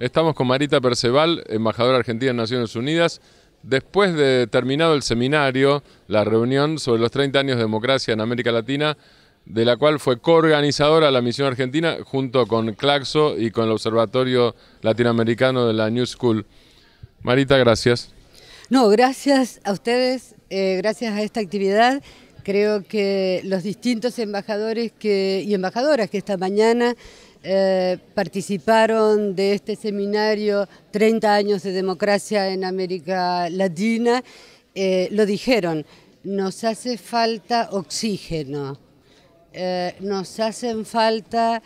Estamos con Marita Perceval, embajadora argentina en Naciones Unidas. Después de terminado el seminario, la reunión sobre los 30 años de democracia en América Latina, de la cual fue coorganizadora la misión argentina junto con Claxo y con el Observatorio Latinoamericano de la New School. Marita, gracias. No, gracias a ustedes, eh, gracias a esta actividad. Creo que los distintos embajadores y embajadoras que esta mañana eh, participaron de este seminario 30 años de democracia en América Latina, eh, lo dijeron, nos hace falta oxígeno, eh, nos hacen falta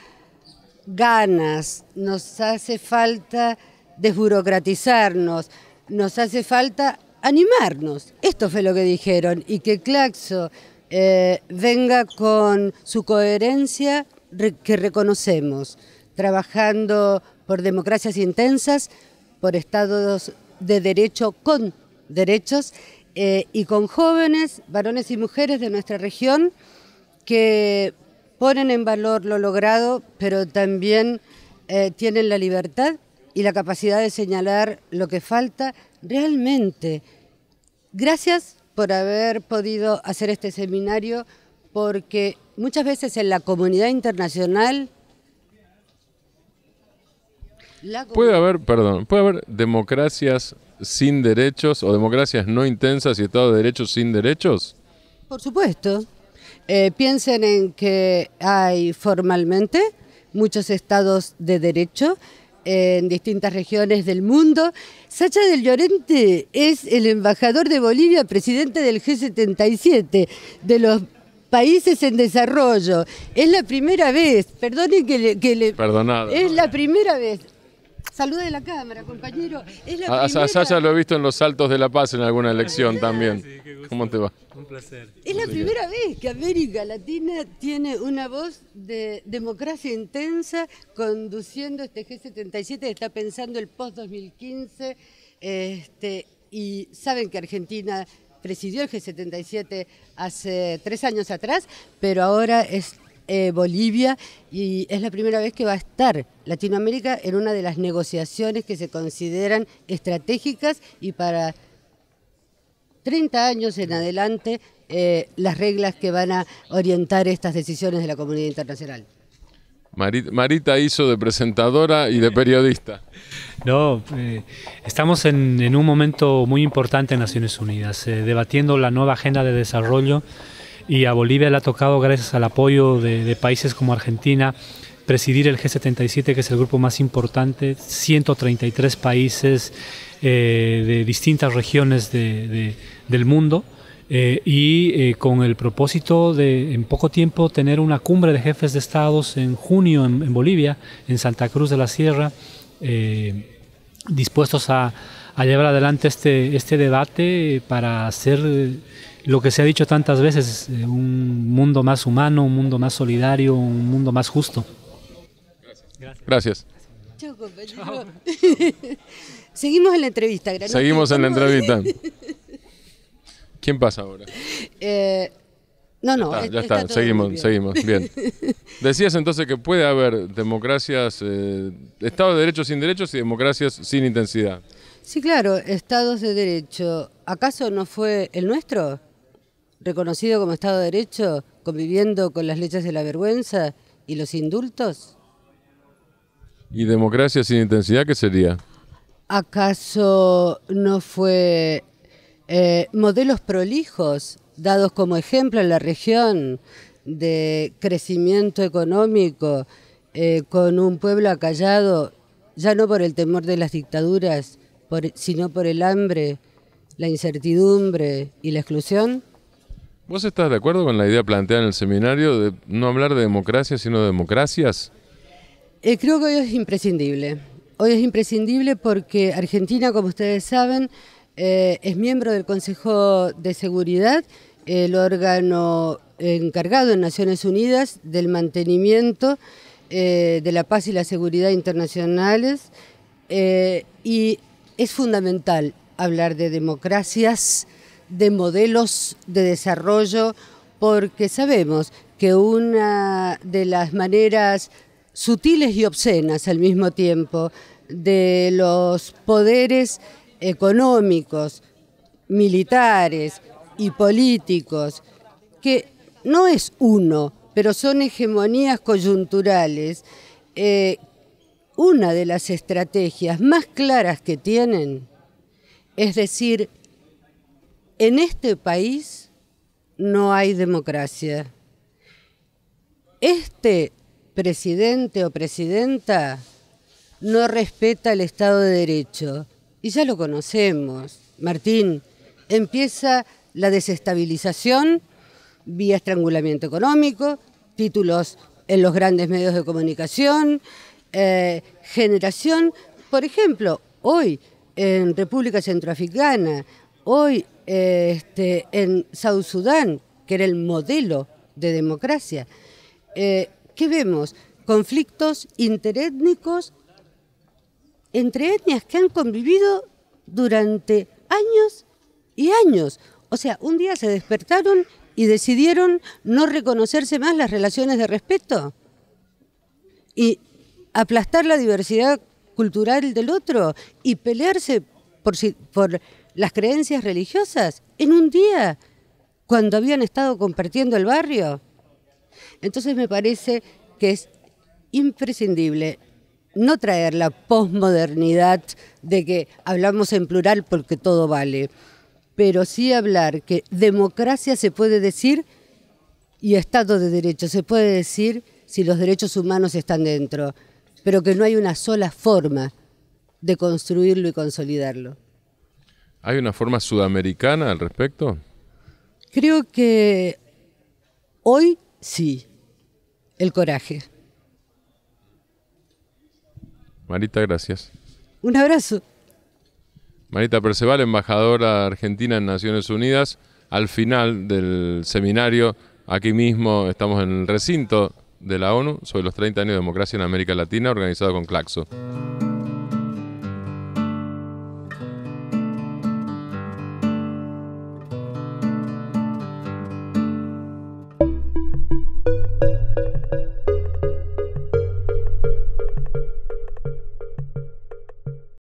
ganas, nos hace falta desburocratizarnos, nos hace falta animarnos. Esto fue lo que dijeron y que Claxo venga con su coherencia que reconocemos, trabajando por democracias intensas, por estados de derecho con derechos eh, y con jóvenes, varones y mujeres de nuestra región que ponen en valor lo logrado, pero también eh, tienen la libertad y la capacidad de señalar lo que falta realmente. Gracias por haber podido hacer este seminario porque muchas veces en la comunidad internacional... Puede haber, perdón, puede haber democracias sin derechos o democracias no intensas y Estado de Derecho sin derechos. Por supuesto. Eh, piensen en que hay formalmente muchos estados de derecho eh, en distintas regiones del mundo. Sacha del Llorente es el embajador de Bolivia, presidente del G77, de los países en desarrollo. Es la primera vez, perdonen que le... Perdonado. Es la primera vez. Saluda de la cámara, compañero. Es la ah, a, Sasha lo he visto en los saltos de la paz en alguna elección también. ¿Cómo te va? Un placer. Es la primera vez que América Latina tiene una voz de democracia intensa conduciendo este G77 está pensando el post-2015. Este, y saben que Argentina presidió el G77 hace tres años atrás, pero ahora es eh, Bolivia y es la primera vez que va a estar Latinoamérica en una de las negociaciones que se consideran estratégicas y para 30 años en adelante eh, las reglas que van a orientar estas decisiones de la comunidad internacional. Marita, hizo de presentadora y de periodista. No, eh, estamos en, un momento muy importante en Naciones Unidas, eh, debatiendo la nueva agenda de desarrollo y a Bolivia le ha tocado, gracias al apoyo de, países como Argentina, presidir el G77, que es el grupo más importante, 133 países eh, de distintas regiones del mundo eh, y eh, con el propósito de en poco tiempo tener una cumbre de jefes de estados en junio en, Bolivia, en Santa Cruz de la Sierra, eh, dispuestos a, llevar adelante este, este debate para hacer lo que se ha dicho tantas veces, un mundo más humano, un mundo más solidario, un mundo más justo. Gracias. Seguimos en la entrevista. Seguimos en la entrevista. ¿Quién pasa ahora? no, eh, no. ya está, seguimos, seguimos. Bien. Decías entonces que puede haber democracias, eh, Estado de Derecho sin derechos y democracias sin intensidad. Sí, claro, Estados de derecho. ¿Acaso no fue el nuestro? Reconocido como Estado de derecho, conviviendo con las leyes de la vergüenza y los indultos. ¿Y democracia sin intensidad qué sería? ¿Acaso no fue eh, modelos prolijos dados como ejemplo en la región de crecimiento económico eh, con un pueblo acallado, ya no por el temor de las dictaduras, sino por el hambre, la incertidumbre y la exclusión? ¿Vos estás de acuerdo con la idea planteada en el seminario de no hablar de democracia, sino de democracias? Eh, creo que hoy es imprescindible. Hoy es imprescindible porque Argentina, como ustedes saben, eh, es miembro del Consejo de Seguridad, el órgano encargado en Naciones Unidas del mantenimiento eh, de la paz y la seguridad internacionales. Eh, y es fundamental hablar de democracias, de modelos de desarrollo, porque sabemos que una de las maneras sutiles y obscenas al mismo tiempo de los poderes económicos, militares y políticos, que no es uno, pero son hegemonías coyunturales, eh, una de las estrategias más claras que tienen es decir, en este país no hay democracia. Este presidente o presidenta no respeta el Estado de Derecho y ya lo conocemos, Martín, empieza la desestabilización vía estrangulamiento económico, títulos en los grandes medios de comunicación, eh, generación, por ejemplo, hoy en República Centroafricana, hoy eh, este, en South Sudán, que era el modelo de democracia, eh, ¿qué vemos? Conflictos interétnicos entre etnias que han convivido durante años y años. O sea, un día se despertaron y decidieron no reconocerse más las relaciones de respeto y aplastar la diversidad cultural del otro y pelearse por, las creencias religiosas en un día cuando habían estado compartiendo el barrio. Entonces me parece que es imprescindible no traer la posmodernidad de que hablamos en plural porque todo vale, pero sí hablar que democracia se puede decir y Estado de Derecho se puede decir si los derechos humanos están dentro, pero que no hay una sola forma de construirlo y consolidarlo. ¿Hay una forma sudamericana al respecto? Creo que hoy sí, el coraje. Marita, gracias. Un abrazo. Marita Perceval, embajadora argentina en Naciones Unidas, al final del seminario, aquí mismo estamos en el recinto de la ONU sobre los 30 años de democracia en América Latina, organizado con Claxo.